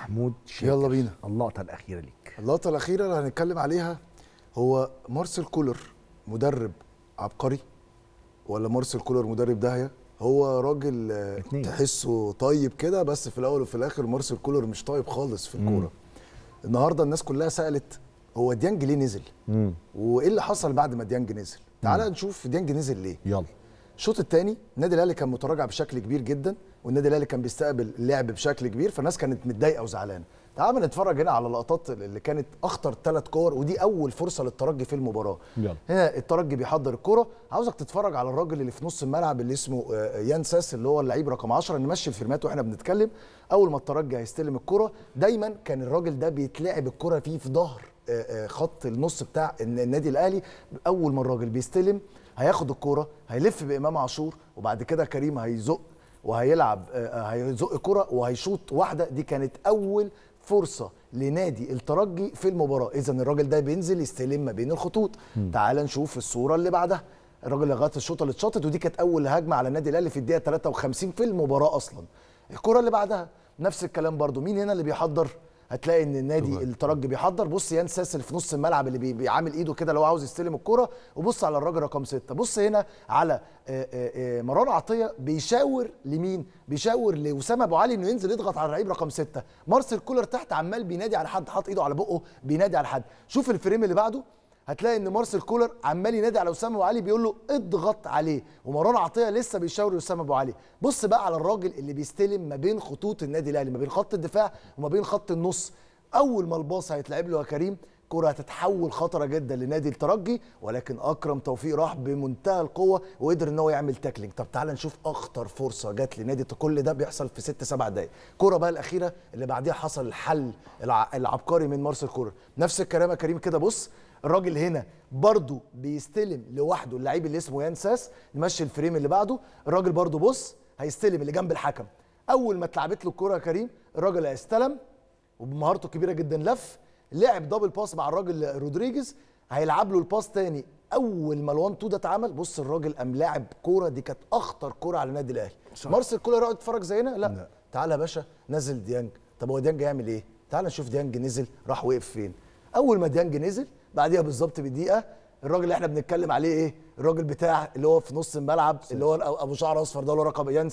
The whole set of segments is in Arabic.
محمود شاكر يلا بينا اللقطه الاخيره ليك اللقطه الاخيره اللي هنتكلم عليها هو مارسيل كولر مدرب عبقري ولا مارسيل كولر مدرب داهيه هو راجل اتنين. تحسه طيب كده بس في الاول وفي الاخر مارسيل كولر مش طيب خالص في الكوره النهارده الناس كلها سالت هو ديانج ليه نزل وايه اللي حصل بعد ما ديانج نزل تعال نشوف ديانج نزل ليه يلا الشوط الثاني النادي الاهلي كان متراجع بشكل كبير جدا والنادي الاهلي كان بيستقبل اللعب بشكل كبير فالناس كانت متضايقه وزعلانه تعال نتفرج هنا على اللقطات اللي كانت اخطر ثلاث كور ودي اول فرصه للترجي في المباراه يلا. هنا الترجي بيحضر الكره عاوزك تتفرج على الراجل اللي في نص الملعب اللي اسمه آه، آه، يان اللي هو اللعيب رقم 10 نمشي الفيرمات واحنا بنتكلم اول ما الترجي هيستلم الكره دايما كان الراجل ده بيتلعب الكره فيه في ظهر آه، آه، خط النص بتاع النادي الاهلي اول ما الراجل بيستلم هياخد الكوره هيلف بامام عاشور وبعد كده كريم هيزق وهيلعب آه، هيزق كره وهيشوط واحده دي كانت اول فرصه لنادي الترجي في المباراه اذا الراجل ده بينزل يستلم ما بين الخطوط م. تعال نشوف الصوره اللي بعدها الراجل لغايه الشوطه اللي اتشاطت ودي كانت اول هجمه على النادي الاهلي في الدقيقه 53 في المباراه اصلا الكره اللي بعدها نفس الكلام برضو مين هنا اللي بيحضر هتلاقي ان النادي الترجي بيحضر بص يان ساسل في نص الملعب اللي بيعامل ايده كده لو عاوز يستلم الكرة وبص على الراجل رقم ستة بص هنا على آه، آه، آه، مروان عطيه بيشاور لمين بيشاور لاسامه ابو علي انه ينزل يضغط على اللعيب رقم ستة مارسيل كولر تحت عمال بينادي على حد حاط ايده على بقه بينادي على حد شوف الفريم اللي بعده هتلاقي ان مارسيل كولر عمال ينادي على اسامه ابو علي بيقول له اضغط عليه ومروان عطيه لسه بيشاور اسامه ابو علي بص بقى على الراجل اللي بيستلم ما بين خطوط النادي الاهلي ما بين خط الدفاع وما بين خط النص اول ما الباص هيتلعب له يا كريم كرة هتتحول خطرة جدا لنادي الترجي ولكن أكرم توفيق راح بمنتهى القوة وقدر إن هو يعمل تاكلينج طب تعال نشوف أخطر فرصة جت لنادي كل ده بيحصل في 6 7 دقايق كرة بقى الأخيرة اللي بعديها حصل الحل العبقري من مارسيل كولر نفس الكلام يا كريم كده بص الراجل هنا برضو بيستلم لوحده اللعيب اللي اسمه يانساس نمشي الفريم اللي بعده الراجل برضو بص هيستلم اللي جنب الحكم اول ما اتلعبت له الكوره يا كريم الراجل هيستلم وبمهارته الكبيره جدا لف لعب دبل باس مع الراجل رودريجيز هيلعب له الباس تاني اول ما الوان تو ده اتعمل بص الراجل قام لاعب كوره دي كانت اخطر كوره على النادي الاهلي مارسيل كولر يقعد يتفرج زينا لا, لا. تعالى يا باشا نزل ديانج طب هو ديانج هيعمل ايه تعالى نشوف ديانج نزل راح وقف فين اول ما ديانج نزل بعديها بالظبط بدقيقه الراجل اللي احنا بنتكلم عليه ايه الراجل بتاع اللي هو في نص الملعب اللي هو ابو شعر اصفر ده هو رقم يان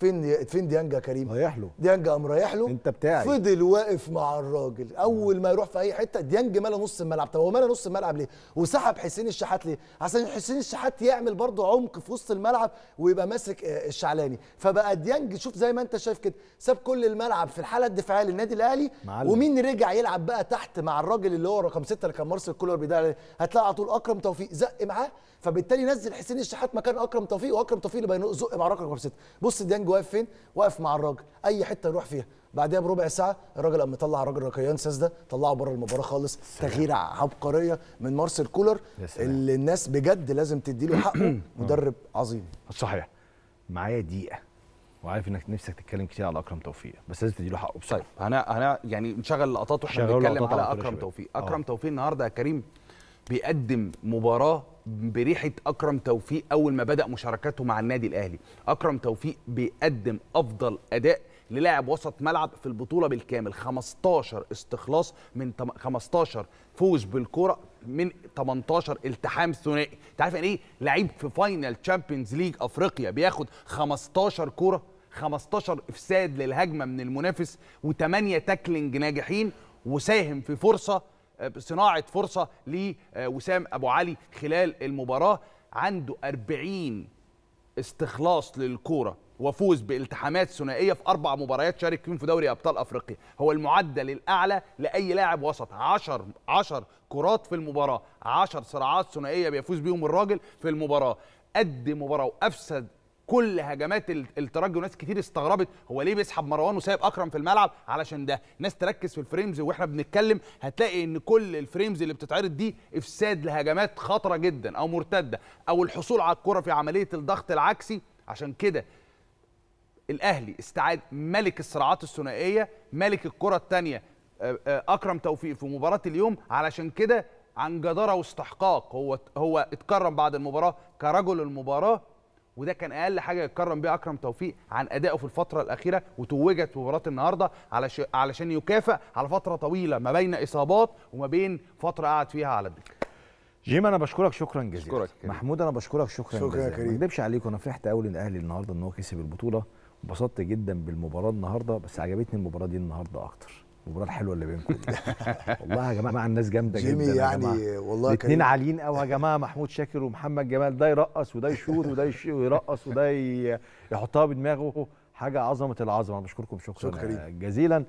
فين فين ديانجا كريم؟ رايح له ديانجا قام رايح له انت بتاعي فضل واقف مع الراجل اول ما يروح في اي حته ديانج مالى نص الملعب طب هو مالى نص الملعب ليه؟ وسحب حسين الشحات ليه؟ عشان حسين الشحات يعمل برضه عمق في وسط الملعب ويبقى ماسك آه، الشعلاني فبقى ديانج شوف زي ما انت شايف كده ساب كل الملعب في الحاله الدفاعيه للنادي الاهلي ومين رجع يلعب بقى تحت مع الراجل اللي هو رقم سته اللي كان مارسيل كولر بيدعي عليه هتلاقي على طول اكرم توفيق زق معاه فبالتالي نزل حسين الشحات مكان اكرم توفيق واكرم توفيق اللي بينزق مع رقم سته بص ديانج الكينج واقف فين؟ واقف مع الراجل اي حته يروح فيها بعدها بربع ساعه الراجل قام مطلع الراجل ركيان ساس ده طلعه بره المباراه خالص تغيير عبقريه من مارسيل كولر اللي الناس بجد لازم تديله حقه مدرب عظيم صحيح معايا دقيقه وعارف انك نفسك تتكلم كتير على اكرم توفيق بس لازم تديله حقه بصراحه طيب. هنا هنا يعني نشغل لقطات واحنا بنتكلم على اكرم توفيق آه. اكرم أوه. توفيق النهارده يا كريم بيقدم مباراه بريحه اكرم توفيق اول ما بدا مشاركته مع النادي الاهلي اكرم توفيق بيقدم افضل اداء للاعب وسط ملعب في البطوله بالكامل 15 استخلاص من 15 فوز بالكره من 18 التحام ثنائي انت عارف يعني ايه لعيب في فاينل تشامبيونز ليج افريقيا بياخد 15 كره 15 افساد للهجمه من المنافس و8 تاكلينج ناجحين وساهم في فرصه آه، صناعه فرصه لوسام آه، ابو علي خلال المباراه عنده 40 استخلاص للكوره وفوز بالتحامات ثنائيه في اربع مباريات شارك فيهم في دوري ابطال افريقيا هو المعدل الاعلى لاي لاعب وسط 10 10 كرات في المباراه 10 صراعات ثنائيه بيفوز بيهم الراجل في المباراه قد مباراه وافسد كل هجمات الترجي وناس كتير استغربت هو ليه بيسحب مروان وسايب اكرم في الملعب علشان ده ناس تركز في الفريمز واحنا بنتكلم هتلاقي ان كل الفريمز اللي بتتعرض دي افساد لهجمات خطره جدا او مرتده او الحصول على الكره في عمليه الضغط العكسي عشان كده الاهلي استعاد ملك الصراعات الثنائيه ملك الكره الثانيه آه، آه، اكرم توفيق في مباراه اليوم علشان كده عن جداره واستحقاق هو هو اتكرم بعد المباراه كرجل المباراه وده كان اقل حاجه يتكرم بيها اكرم توفيق عن ادائه في الفتره الاخيره وتوجت مباراه النهارده علش... علشان يكافئ على فتره طويله ما بين اصابات وما بين فتره قعد فيها على الدكه جيم انا بشكرك شكرا جزيلا بشكرك محمود انا بشكرك شكرا, شكرا جزيلا ما اكذبش عليكم انا فرحت قوي للاهلي النهارده ان هو كسب البطوله انبسطت جدا بالمباراه النهارده بس عجبتني المباراه دي النهارده اكتر المباراه الحلوه اللي بينكم والله يا جماعه مع الناس جامده جدا جيمي يعني والله الاثنين عاليين قوي يا جماعه محمود شاكر ومحمد جمال ده يرقص وده يشوط وده يرقص وده يحطها بدماغه حاجه عظمه العظمه بشكركم شكرا, شكرا جزيلا